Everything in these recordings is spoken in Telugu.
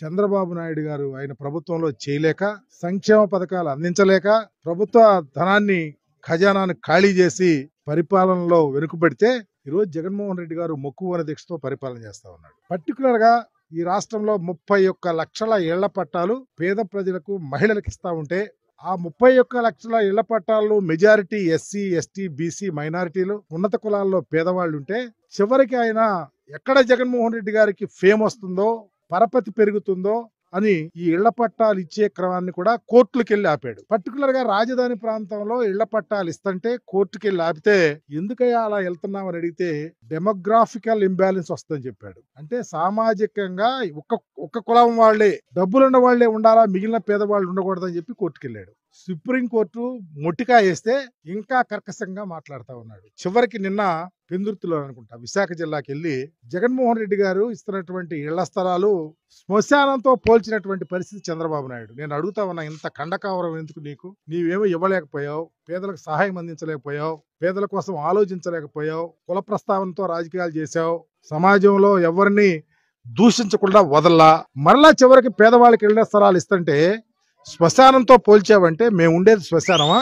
చంద్రబాబు నాయుడు గారు ఆయన ప్రభుత్వంలో చేయలేక సంక్షేమ పథకాలు అందించలేక ప్రభుత్వ ధనాన్ని ఖజానాను ఖాళీ చేసి పరిపాలనలో వెనుకబెడితే ఈరోజు జగన్మోహన్ రెడ్డి గారు మొక్కువన దీక్షతో పరిపాలన చేస్తా ఉన్నాడు పర్టికులర్గా ఈ రాష్ట్రంలో ముప్పై ఒక్క లక్షల ఇళ్ల పట్టాలు పేద ప్రజలకు మహిళలకు ఇస్తా ఉంటే ఆ ముప్పై ఒక్క లక్షల ఇళ్ల పట్టాలు మెజారిటీ ఎస్సీ ఎస్టీ బీసీ మైనారిటీలు ఉన్నత కులాల్లో పేదవాళ్ళు ఉంటే చివరికి ఆయన ఎక్కడ జగన్మోహన్ రెడ్డి గారికి ఫేమ్ వస్తుందో పరపతి పెరుగుతుందో అని ఈ ఇళ్ల పట్టాలు ఇచ్చే క్రమాన్ని కూడా కోర్టులకెళ్ళి ఆపాడు పర్టికులర్ గా రాజధాని ప్రాంతంలో ఇళ్ల పట్టాలు ఇస్తుంటే కోర్టుకెళ్ళి ఆపితే ఎందుకయ్యా అలా వెళ్తున్నామని అడిగితే డెమోగ్రాఫికల్ ఇంబ్యాలెన్స్ వస్తుందని చెప్పాడు అంటే సామాజికంగా ఒక్క ఒక్క కులం వాళ్లే డబ్బులున్న వాళ్లే ఉండాలా మిగిలిన పేదవాళ్ళు ఉండకూడదని చెప్పి కోర్టుకెళ్ళాడు సుప్రీంకోర్టు మొట్టికా వేస్తే ఇంకా కర్కశంగా మాట్లాడుతూ ఉన్నాడు చివరికి నిన్న పెందుర్తిలో అనుకుంటా విశాఖ జిల్లాకి వెళ్ళి జగన్మోహన్ రెడ్డి గారు ఇస్తున్నటువంటి ఇళ్ల స్థలాలు శ్మశానంతో పోల్చినటువంటి పరిస్థితి చంద్రబాబు నాయుడు నేను అడుగుతా ఉన్నా ఇంత కండకావరం ఎందుకు నీకు నీవేమో ఇవ్వలేకపోయావు పేదలకు సహాయం అందించలేకపోయావు పేదల కోసం ఆలోచించలేకపోయావు కుల ప్రస్తావనతో రాజకీయాలు చేశావు సమాజంలో ఎవరిని దూషించకుండా వదల్లా మరలా చివరికి పేదవాళ్ళకి ఇళ్ల స్థలాలు ఇస్తుంటే శ్మశానంతో పోల్చావంటే మేము ఉండేది శ్మశానమా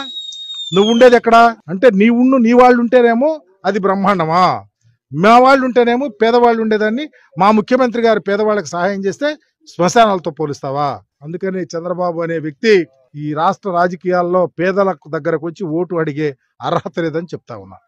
నువ్వు ఉండేది ఎక్కడ అంటే నీవుండు నీ వాళ్ళు ఉంటేనేమో అది బ్రహ్మాండమా మా వాళ్ళు ఉంటేనేమో పేదవాళ్ళు ఉండేదాన్ని మా ముఖ్యమంత్రి గారు పేదవాళ్ళకి సహాయం చేస్తే శ్మశానాలతో పోలుస్తావా అందుకని చంద్రబాబు అనే వ్యక్తి ఈ రాష్ట్ర రాజకీయాల్లో పేదలకు దగ్గరకు వచ్చి ఓటు అడిగే అర్హత లేదని చెప్తా ఉన్నా